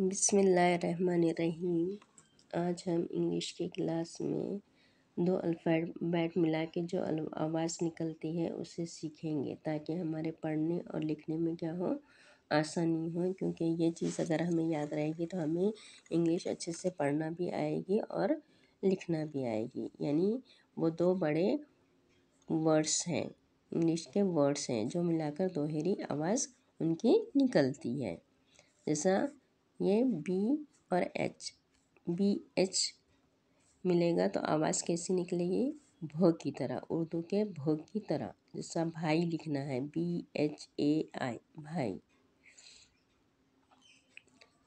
बिसमीम आज हम इंग्लिश के क्लास में दो अल्फ़ाबेट मिला के जो आवाज़ निकलती है उसे सीखेंगे ताकि हमारे पढ़ने और लिखने में क्या हो आसानी हो क्योंकि ये चीज़ अगर हमें याद रहेगी तो हमें इंग्लिश अच्छे से पढ़ना भी आएगी और लिखना भी आएगी यानी वो दो बड़े वर्ड्स हैं इंग्लिश के वर्ड्स हैं जो मिलाकर दोहरी आवाज़ उनकी निकलती है जैसा ये बी और एच बी एच मिलेगा तो आवाज़ कैसी निकलेगी भो की तरह उर्दू के भो की तरह जैसा भाई लिखना है बी एच ए आई भाई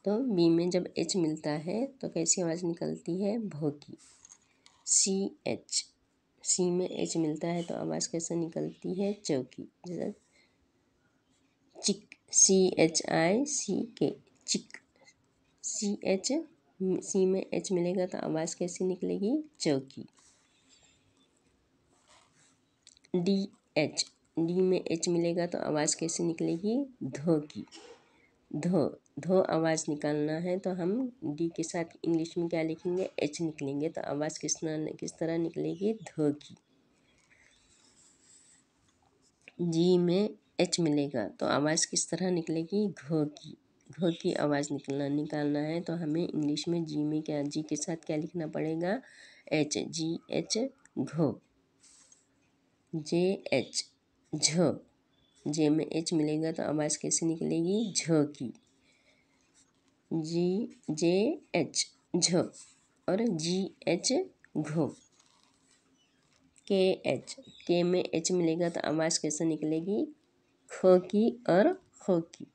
तो बी में जब एच मिलता है तो कैसी आवाज़ निकलती है भो की सी एच सी में एच मिलता है तो आवाज़ कैसे निकलती है चौकी जैसा चिक सी एच आई सी के चिक सी एच सी में एच मिलेगा तो आवाज़ कैसे निकलेगी चौकी डी एच डी में एच मिलेगा तो आवाज़ कैसे निकलेगी धो की धो धो आवाज़ निकालना है तो हम डी के साथ इंग्लिश में क्या लिखेंगे एच निकलेंगे तो आवाज़ किस किस तरह निकलेगी धो की जी में एच मिलेगा तो आवाज़ किस तरह निकलेगी घो की घ की आवाज़ निकलना निकालना है तो हमें इंग्लिश में जी में क्या जी के साथ क्या लिखना पड़ेगा एच जी एच घ जे एच झ जे में एच मिलेगा तो आवाज़ कैसे निकलेगी झ की जी जे एच झ और जी एच घ के एच के में एच मिलेगा तो आवाज़ कैसे निकलेगी खो की और खो की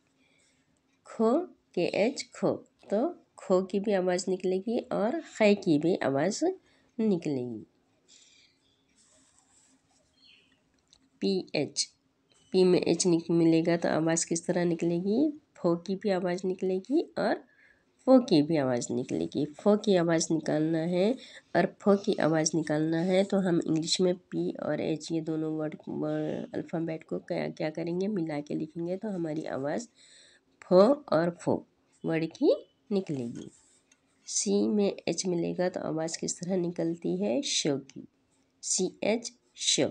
खो के एच खो तो खो की भी आवाज़ निकलेगी और ख़े की भी आवाज़ निकलेगी पी एच पी में एच मिलेगा तो आवाज़ किस तरह निकलेगी फो की भी आवाज़ निकलेगी और फो की भी आवाज़ निकलेगी फो की आवाज़ निकालना है और फो की आवाज़ निकालना है तो हम इंग्लिश में पी और एच ये दोनों वर्ड अल्फ़ाबेट को क्या क्या करेंगे मिला के लिखेंगे तो हमारी आवाज़ फ और फो वर्ड की निकलेगी सी में एच मिलेगा तो आवाज़ किस तरह निकलती है शो की सी एच शो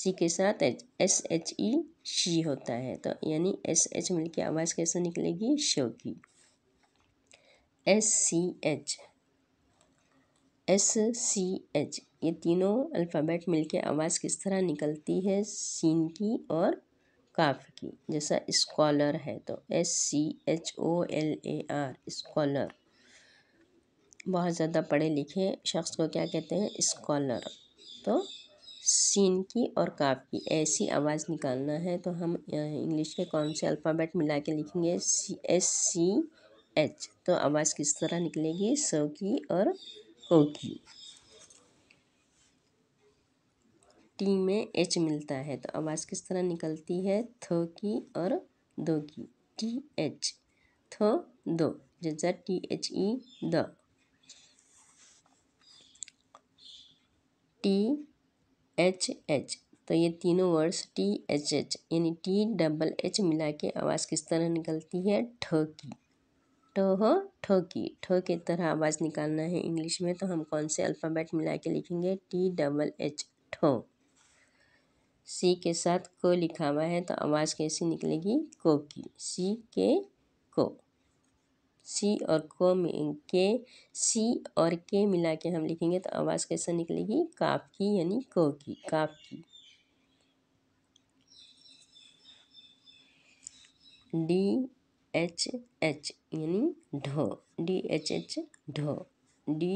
सी के साथ H S H E she होता है तो यानी एस एच मिल के आवाज़ कैसे निकलेगी शो की S C H S C H ये तीनों अल्फ़ाबेट मिलके आवाज़ किस तरह निकलती है सीन की और काफ की जैसा स्कॉलर है तो S C H O L A R scholar बहुत ज़्यादा पढ़े लिखे शख्स को क्या कहते हैं स्कॉलर तो सीन की और काफ की ऐसी आवाज़ निकालना है तो हम इंग्लिश के कौन से अल्फ़ाबेट मिला के लिखेंगे सी एस सी एच तो आवाज़ किस तरह निकलेगी स की और ओ की टी में एच मिलता है तो आवाज़ किस तरह निकलती है थ की और दो की टी एच थ दो जैसा T H E the T H H तो ये तीनों वर्ड्स टी एच एच यानी टी डबल एच मिला के आवाज़ किस तरह निकलती है ठ की टह ठ की ठ के तरह आवाज़ निकालना है इंग्लिश में तो हम कौन से अल्फ़ाबेट मिला के लिखेंगे टी डबल एच ठो सी के साथ को लिखा हुआ है तो आवाज़ कैसी निकलेगी को की सी के को सी और को में के सी और के मिला के हम लिखेंगे तो आवाज़ कैसा निकलेगी काफ की यानी को की काफ की डी एच एच यानी ढो डी एच एच ढो डी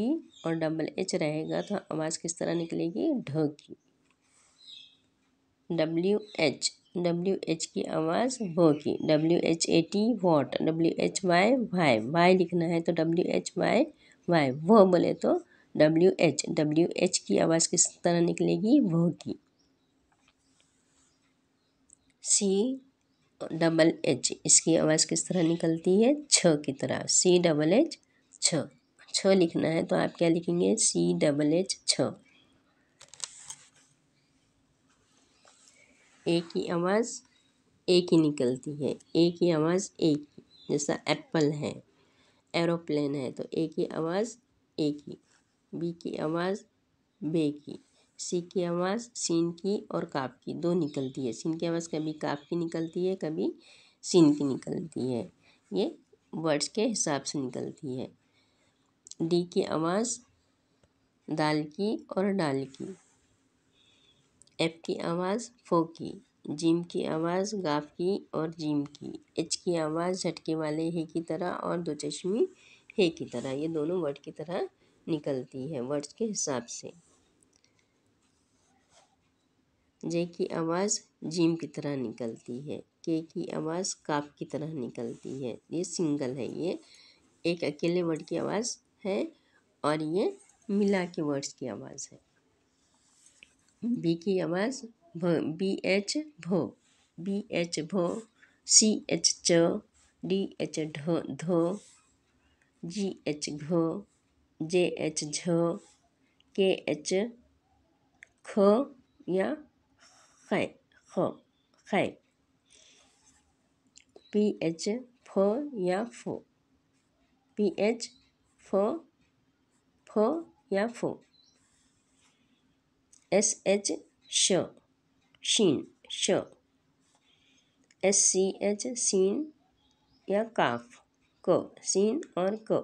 और डबल एच रहेगा तो आवाज़ किस तरह निकलेगी ढो की डब्ल्यू एच डब्ल्यू एच की आवाज़ वो की W H A T what W H Y Y Y लिखना है तो डब्ल्यू एच वाई वाई वो बोले तो डब्ल्यू एच डब्ल्यू एच की आवाज़ किस तरह निकलेगी वो की सी डबल एच इसकी आवाज़ किस तरह निकलती है छ की तरह सी डबल एच छ छ लिखना है तो आप क्या लिखेंगे सी डबल एच छ एक ही आवाज़ एक ही निकलती है एक ही आवाज़ एक ही जैसा एप्पल है एरोप्लेन है तो ए की आवाज़ ए की बी की आवाज़ बे की सी की आवाज़ सीन की और काप की दो निकलती है सीन की आवाज़ कभी काप की निकलती है कभी सीन की निकलती है ये वर्ड्स के हिसाब से निकलती है डी की आवाज़ दाल की और डाल की एफ की आवाज़ फो की जिम की आवाज़ गाफ की और जिम की एच की आवाज़ झटके वाले हे की तरह और दो चश्मी हे की तरह ये दोनों वर्ड की तरह निकलती है वर्ड्स के हिसाब से जे की आवाज़ जिम की तरह निकलती है के की आवाज़ काफ की तरह निकलती है ये सिंगल है ये एक अकेले वर्ड की आवाज़ है और ये मिला के वर्ड्स की आवाज़ है बी की आवाज़ भ बी एच भो बी एच भो सी एच च डी एच ढो धो जी एच घो जे एच झो के एच खो या खै खो खै पी एच फो या फो पी एच फो फो या फो एस एच श शीन श एस सी एच सीन या काफ क सीन और क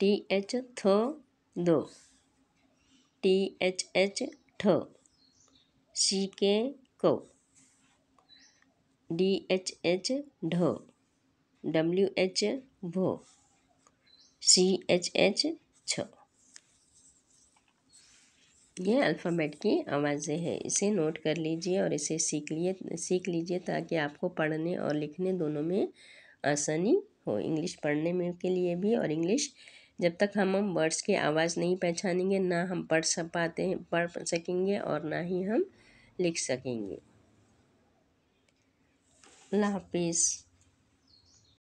टी एच थ दो टी एच एच ठ सी के क डी एच एच ढ डब्ल्यू एच भो सी एच एच छ ये अल्फ़ाबेट की आवाज़ें हैं इसे नोट कर लीजिए और इसे सीख लिए सीख लीजिए ताकि आपको पढ़ने और लिखने दोनों में आसानी हो इंग्लिश पढ़ने में के लिए भी और इंग्लिश जब तक हम हम वर्ड्स की आवाज़ नहीं पहचानेंगे ना हम पढ़ सक पाते हैं पढ़ सकेंगे और ना ही हम लिख सकेंगे अल्लाह हाफिज़